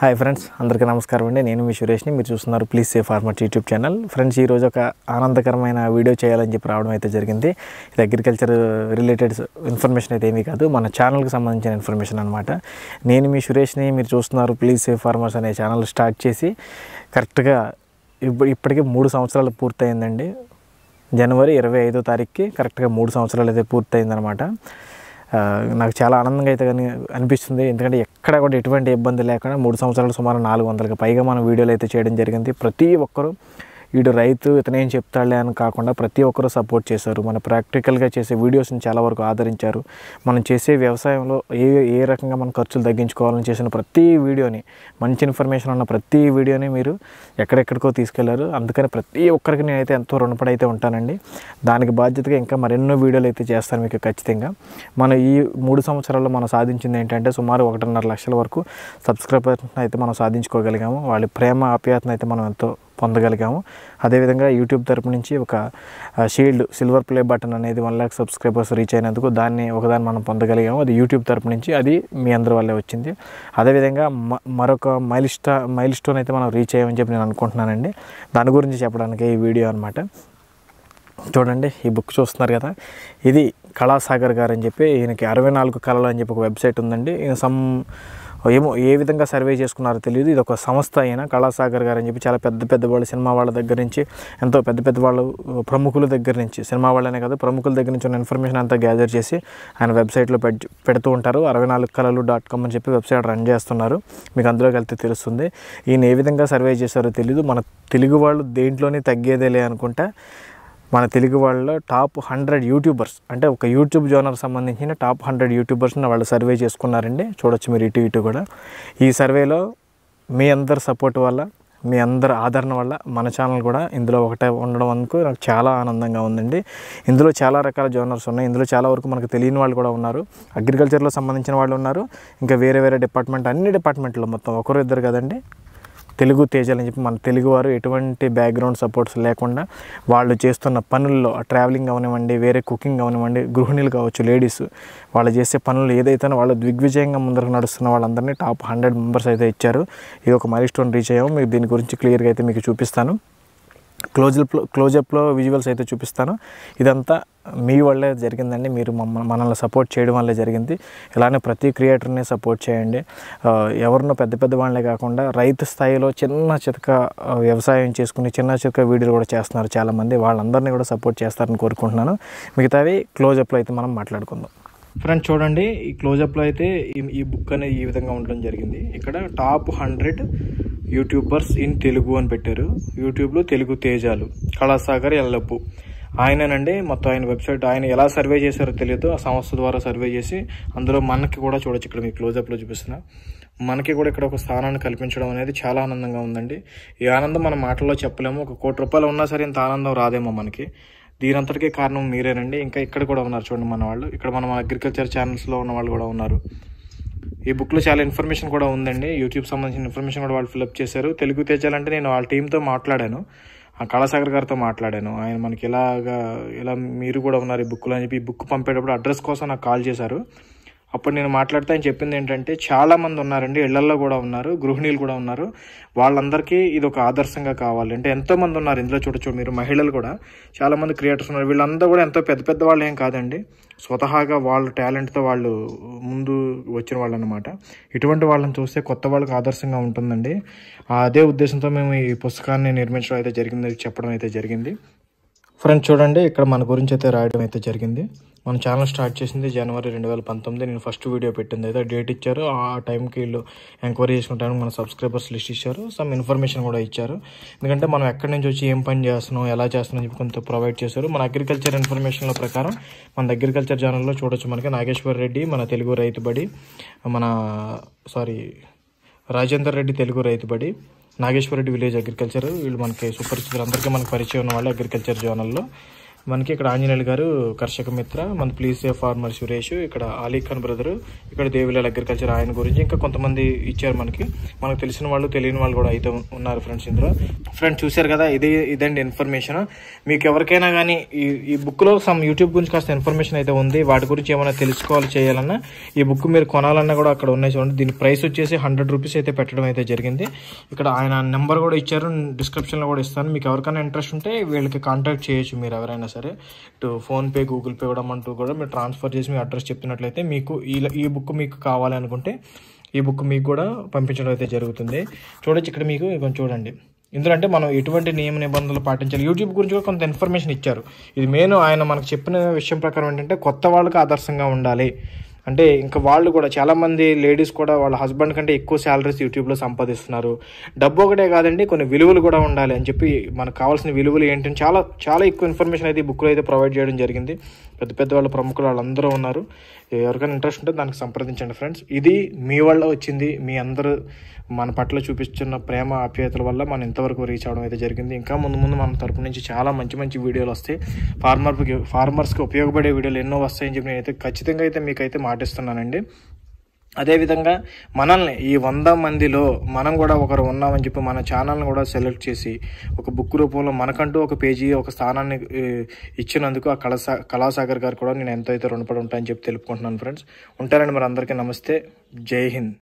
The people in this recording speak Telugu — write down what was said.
హాయ్ ఫ్రెండ్స్ అందరికీ నమస్కారం అండి నేను మీ సురేష్ని మీరు చూస్తున్నారు please say farmer YouTube channel friends ఈరోజు ఒక ఆనందకరమైన వీడియో చేయాలని చెప్పి రావడం అయితే జరిగింది ఇది అగ్రికల్చర్ రిలేటెడ్ ఇన్ఫర్మేషన్ అయితే ఏమీ కాదు మన ఛానల్కి సంబంధించిన ఇన్ఫర్మేషన్ అనమాట నేను మీ సురేష్ని మీరు చూస్తున్నారు ప్లీజ్ సే ఫార్మర్స్ అనే ఛానల్ స్టార్ట్ చేసి కరెక్ట్గా ఇప్పుడు ఇప్పటికే మూడు సంవత్సరాలు పూర్తయిందండి జనవరి ఇరవై ఐదో తారీఖుకి కరెక్ట్గా మూడు సంవత్సరాలు అయితే పూర్తయిందనమాట నాకు చాలా ఆనందంగా అయితే కానీ అనిపిస్తుంది ఎందుకంటే ఎక్కడ కూడా ఎటువంటి ఇబ్బంది లేకుండా మూడు సంవత్సరాలు సుమారు నాలుగు వందలకి పైగా మనం వీడియోలు అయితే చేయడం జరిగింది ప్రతి ఒక్కరూ వీడు రైతు ఇతనేం చెప్తాడులే అని కాకుండా ప్రతి ఒక్కరూ సపోర్ట్ చేశారు మన ప్రాక్టికల్గా చేసే వీడియోస్ని చాలా వరకు ఆదరించారు మనం చేసే వ్యవసాయంలో ఏ ఏ రకంగా మన ఖర్చులు తగ్గించుకోవాలని చేసిన ప్రతి వీడియోని మంచి ఇన్ఫర్మేషన్ ఉన్న ప్రతి వీడియోని మీరు ఎక్కడెక్కడికో తీసుకెళ్లారు అందుకని ప్రతి ఒక్కరికి నేనైతే ఎంతో రుణపడైతే ఉంటానండి దానికి బాధ్యతగా ఇంకా మరెన్నో వీడియోలు అయితే చేస్తాను మీకు ఖచ్చితంగా మనం ఈ మూడు సంవత్సరాల్లో మనం సాధించింది ఏంటంటే సుమారు ఒకటిన్నర లక్షల వరకు సబ్స్క్రైబర్స్ అయితే మనం సాధించుకోగలిగాము వాళ్ళ ప్రేమ ఆప్యాయతను అయితే మనం ఎంతో పొందగలిగాము అదేవిధంగా యూట్యూబ్ తరపు నుంచి ఒక షీల్డ్ సిల్వర్ ప్లే బటన్ అనేది వన్ ల్యాక్ సబ్స్క్రైబర్స్ రీచ్ అయినందుకు దాన్ని ఒకదాన్ని మనం పొందగలిగాము అది యూట్యూబ్ తరపు నుంచి అది మీ అందరి వల్లే వచ్చింది అదేవిధంగా మరొక మైల్ స్టా మైల్ స్టోన్ అయితే మనం రీచ్ అయ్యామని చెప్పి నేను అనుకుంటున్నానండి దాని గురించి చెప్పడానికి ఈ వీడియో అనమాట చూడండి ఈ బుక్ చూస్తున్నారు కదా ఇది కళాసాగర్ గారు అని చెప్పి ఈయనకి అరవై నాలుగు కళలు అని చెప్పి ఒక వెబ్సైట్ ఉందండి సమ్ ఏమో ఏ విధంగా సర్వే చేసుకున్నారో తెలియదు ఇది ఒక సంస్థ అయినా కళాసాగర్ గారు అని చెప్పి చాలా పెద్ద పెద్ద వాళ్ళు సినిమా వాళ్ళ దగ్గర నుంచి ఎంతో పెద్ద పెద్ద వాళ్ళు ప్రముఖుల దగ్గర నుంచి సినిమా వాళ్ళనే కాదు ప్రముఖుల దగ్గర నుంచి ఉన్న ఇన్ఫర్మేషన్ అంతా గ్యాదర్ చేసి ఆయన వెబ్సైట్లో పెడుతూ ఉంటారు అరవై నాలుగు కళలు డాట్ కామ్ అని చెప్పి వెబ్సైట్ రన్ చేస్తున్నారు మీకు అందులోకి వెళ్తే తెలుస్తుంది ఈయన ఏ విధంగా సర్వే చేశారో తెలియదు మన తెలుగు వాళ్ళు దేంట్లోనే తగ్గేదేలే అనుకుంటా మన తెలుగు వాళ్ళు టాప్ హండ్రెడ్ యూట్యూబర్స్ అంటే ఒక యూట్యూబ్ జోనర్ సంబంధించిన టాప్ హండ్రెడ్ యూట్యూబర్స్ని వాళ్ళు సర్వే చేసుకున్నారండి చూడొచ్చు మీరు ఇటు ఇటు కూడా ఈ సర్వేలో మీ అందరి సపోర్ట్ వల్ల మీ అందరి ఆదరణ వల్ల మన ఛానల్ కూడా ఇందులో ఒకటే ఉండడం అందుకు నాకు చాలా ఆనందంగా ఉందండి ఇందులో చాలా రకాల జోనర్స్ ఉన్నాయి ఇందులో చాలా వరకు మనకు తెలియని వాళ్ళు కూడా ఉన్నారు అగ్రికల్చర్లో సంబంధించిన వాళ్ళు ఉన్నారు ఇంకా వేరే వేరే డిపార్ట్మెంట్ అన్ని డిపార్ట్మెంట్లో మొత్తం ఒకరు ఇద్దరు కదండి తెలుగు తేజాలని చెప్పి మన తెలుగువారు ఎటువంటి బ్యాక్గ్రౌండ్ సపోర్ట్స్ లేకుండా వాళ్ళు చేస్తున్న పనుల్లో ట్రావెలింగ్ అవనివ్వండి వేరే కుకింగ్ అవనివ్వండి గృహిణులు కావచ్చు లేడీస్ వాళ్ళు చేసే పనులు ఏదైతే వాళ్ళు దిగ్విజయంగా ముందరకు నడుస్తున్న వాళ్ళందరినీ టాప్ హండ్రెడ్ మెంబర్స్ అయితే ఇచ్చారు ఇది ఒక మైల్ స్టోన్ రీచ్ అయ్యాము మీకు దీని గురించి క్లియర్గా అయితే మీకు చూపిస్తాను క్లోజప్లో క్లోజప్లో విజువల్స్ అయితే చూపిస్తాను ఇదంతా మీ వల్లే జరిగిందండి మీరు మమ్మల్ని మనల్ని సపోర్ట్ చేయడం వల్లే జరిగింది ఇలానే ప్రతి క్రియేటర్ని సపోర్ట్ చేయండి ఎవరినో పెద్ద పెద్ద వాళ్ళే కాకుండా రైతు స్థాయిలో చిన్న చితక వ్యవసాయం చేసుకుని చిన్న చితక వీడియోలు కూడా చేస్తున్నారు చాలామంది వాళ్ళందరినీ కూడా సపోర్ట్ చేస్తారని కోరుకుంటున్నాను మిగతావి క్లోజప్లో అయితే మనం మాట్లాడుకుందాం ఫ్రెండ్ చూడండి ఈ క్లోజప్లో అయితే ఈ బుక్ అనేది ఈ విధంగా ఉండడం జరిగింది ఇక్కడ top hundred YouTubers in Telugu అని పెట్టారు యూట్యూబ్లో తెలుగు తేజాలు కళాసాగర్ ఎల్లప్పు ఆయననండి మొత్తం ఆయన వెబ్సైట్ ఆయన ఎలా సర్వే చేశారో తెలియదు ఆ సంస్థ ద్వారా సర్వే చేసి అందులో మనకి కూడా చూడొచ్చు ఇక్కడ మీ క్లోజప్లో చూపిస్తున్న మనకి కూడా ఇక్కడ ఒక స్థానాన్ని కల్పించడం అనేది చాలా ఆనందంగా ఉందండి ఈ ఆనందం మనం మాటల్లో చెప్పలేము ఒక కోటి రూపాయలు ఉన్నా సరే ఇంత ఆనందం రాదేమో మనకి అంతటికే కారణం మీరేనండి ఇంకా ఇక్కడ కూడా ఉన్నారు చూడండి మన వాళ్ళు ఇక్కడ మనం అగ్రికల్చర్ ఛానల్స్లో ఉన్న వాళ్ళు కూడా ఉన్నారు ఈ బుక్లో చాలా ఇన్ఫర్మేషన్ కూడా ఉందండి యూట్యూబ్ సంబంధించిన ఇన్ఫర్మేషన్ కూడా వాళ్ళు ఫిల్అప్ చేశారు తెలుగు తేజాలంటే నేను వాళ్ళ టీంతో మాట్లాడాను ఆ కళాసాగర్ గారితో మాట్లాడాను ఆయన మనకి ఇలాగా ఇలా మీరు కూడా ఉన్నారు ఈ బుక్లో అని చెప్పి ఈ బుక్ పంపేటప్పుడు అడ్రస్ కోసం నాకు కాల్ చేశారు అప్పుడు నేను మాట్లాడితే ఆయన చెప్పింది ఏంటంటే చాలామంది ఉన్నారండి ఇళ్లల్లో కూడా ఉన్నారు గృహిణీలు కూడా ఉన్నారు వాళ్ళందరికీ ఇది ఒక ఆదర్శంగా కావాలి అంటే ఎంతోమంది ఉన్నారు ఇందులో చూడొచ్చు మీరు మహిళలు కూడా చాలామంది క్రియేటర్స్ ఉన్నారు వీళ్ళందరూ కూడా ఎంతో పెద్ద పెద్ద వాళ్ళు ఏం కాదండి స్వతహాగా వాళ్ళ టాలెంట్తో వాళ్ళు ముందు వచ్చిన వాళ్ళు అనమాట ఇటువంటి వాళ్ళని చూస్తే కొత్త వాళ్ళకి ఆదర్శంగా ఉంటుందండి అదే ఉద్దేశంతో మేము ఈ పుస్తకాన్ని నిర్మించడం అయితే జరిగింది చెప్పడం అయితే జరిగింది ఫ్రెండ్స్ చూడండి ఇక్కడ మన గురించి అయితే రాయడం అయితే జరిగింది మన ఛానల్ స్టార్ట్ చేసింది జనవరి రెండు వేల పంతొమ్మిది నేను ఫస్ట్ వీడియో పెట్టింది అయితే డేట్ ఇచ్చారు ఆ టైంకి వీళ్ళు ఎంక్వైరీ చేసుకున్న టైంకి మన సబ్స్క్రైబర్స్ లిస్ట్ ఇచ్చారు సమ్ ఇన్ఫర్మేషన్ కూడా ఇచ్చారు ఎందుకంటే మనం ఎక్కడి నుంచి వచ్చి ఏం పని చేస్తున్నాం ఎలా చేస్తున్నాం చెప్పి కొంత ప్రొవైడ్ చేశారు మన అగ్రికల్చర్ ఇన్ఫర్మేషన్ల ప్రకారం మన అగ్రికల్చర్ ఛానల్లో చూడొచ్చు మనకి నాగేశ్వర్ రెడ్డి మన తెలుగు రైతు బడి మన సారీ రాజేందర్ రెడ్డి తెలుగు రైతు బడి నాగేశ్వర రెడ్డి విలేజ్ అగ్రికల్చర్ వీళ్ళు మనకి సుపరిచితులు అందరికీ మనకు పరిచయం ఉన్న వాళ్ళు అగ్రికల్చర్ జోనల్లో మనకి ఇక్కడ ఆంజనేయులు గారు కర్షక మిత్ర మన ప్లీజ్ ఫార్మర్ సురేష్ ఇక్కడ అలీ ఖాన్ బ్రదరు ఇక్కడ దేవిలాల్ అగ్రికల్చర్ ఆయన గురించి ఇంకా కొంతమంది ఇచ్చారు మనకి మనకు తెలిసిన వాళ్ళు తెలియని వాళ్ళు కూడా అయితే ఉన్నారు ఫ్రెండ్స్ ఇందులో ఫ్రెండ్స్ చూశారు కదా ఇదే ఇదండి ఇన్ఫర్మేషన్ మీకు ఎవరికైనా కానీ ఈ ఈ బుక్లో సమ్ యూట్యూబ్ గురించి కాస్త ఇన్ఫర్మేషన్ అయితే ఉంది వాటి గురించి ఏమైనా తెలుసుకోవాలి చేయాలన్నా ఈ బుక్ మీరు కొనాలన్నా కూడా అక్కడ ఉన్నాయి చూడండి దీని ప్రైస్ వచ్చేసి హండ్రెడ్ రూపీస్ అయితే పెట్టడం అయితే జరిగింది ఇక్కడ ఆయన నెంబర్ కూడా ఇచ్చారు డిస్క్రిప్షన్లో కూడా ఇస్తాను మీకు ఎవరికైనా ఇంట్రెస్ట్ ఉంటే వీళ్ళకి కాంటాక్ట్ చేయొచ్చు మీరు ఎవరైనా సరే సరే ఇటు ఫోన్పే గూగుల్ పే కూడా అంటూ కూడా మీరు ట్రాన్స్ఫర్ చేసి మీ అడ్రస్ చెప్పినట్లయితే మీకు ఈ బుక్ మీకు కావాలి అనుకుంటే ఈ బుక్ మీకు కూడా పంపించడం అయితే జరుగుతుంది చూడొచ్చు ఇక్కడ మీకు కొంచెం చూడండి ఇందులో అంటే మనం ఎటువంటి నియమ నిబంధనలు పాటించాలి యూట్యూబ్ గురించి కూడా కొంత ఇన్ఫర్మేషన్ ఇచ్చారు ఇది మెయిన్ ఆయన మనకు చెప్పిన విషయం ప్రకారం ఏంటంటే కొత్త వాళ్ళకి ఆదర్శంగా ఉండాలి అంటే ఇంకా వాళ్ళు కూడా చాలామంది లేడీస్ కూడా వాళ్ళ హస్బెండ్ కంటే ఎక్కువ శాలరీస్ యూట్యూబ్లో సంపాదిస్తున్నారు డబ్బు ఒకటే కాదండి కొన్ని విలువలు కూడా ఉండాలి అని చెప్పి మనకు కావాల్సిన విలువలు ఏంటని చాలా చాలా ఎక్కువ ఇన్ఫర్మేషన్ అయితే ఈ బుక్లో అయితే ప్రొవైడ్ చేయడం జరిగింది పెద్ద పెద్ద వాళ్ళ ప్రముఖులు వాళ్ళందరూ ఉన్నారు ఎవరికైనా ఇంట్రెస్ట్ ఉంటే దానికి సంప్రదించండి ఫ్రెండ్స్ ఇది మీ వల్ల వచ్చింది మీ అందరూ మన పట్ల చూపిస్తున్న ప్రేమ ఆప్యాయతల వల్ల మనం ఇంతవరకు రీచ్ అవడం అయితే జరిగింది ఇంకా ముందు ముందు మన తరపు నుంచి చాలా మంచి మంచి వీడియోలు వస్తాయి ఫార్మర్కి ఫార్మర్స్కి ఉపయోగపడే వీడియోలు ఎన్నో వస్తాయని చెప్పి నేనైతే ఖచ్చితంగా అయితే మీకైతే మాట్లాడుతున్నాను పాటిస్తున్నానండి అదేవిధంగా మనల్ని ఈ వంద మందిలో మనం కూడా ఒకరు ఉన్నామని చెప్పి మన ఛానల్ని కూడా సెలెక్ట్ చేసి ఒక బుక్ రూపంలో మనకంటూ ఒక పేజీ ఒక స్థానాన్ని ఇచ్చినందుకు ఆ కళసా కళాసాగర్ గారు కూడా నేను ఎంతో అయితే రుణపడి ఉంటాయని చెప్పి తెలుపుకుంటున్నాను ఫ్రెండ్స్ ఉంటారండి మరి అందరికీ నమస్తే జై హింద్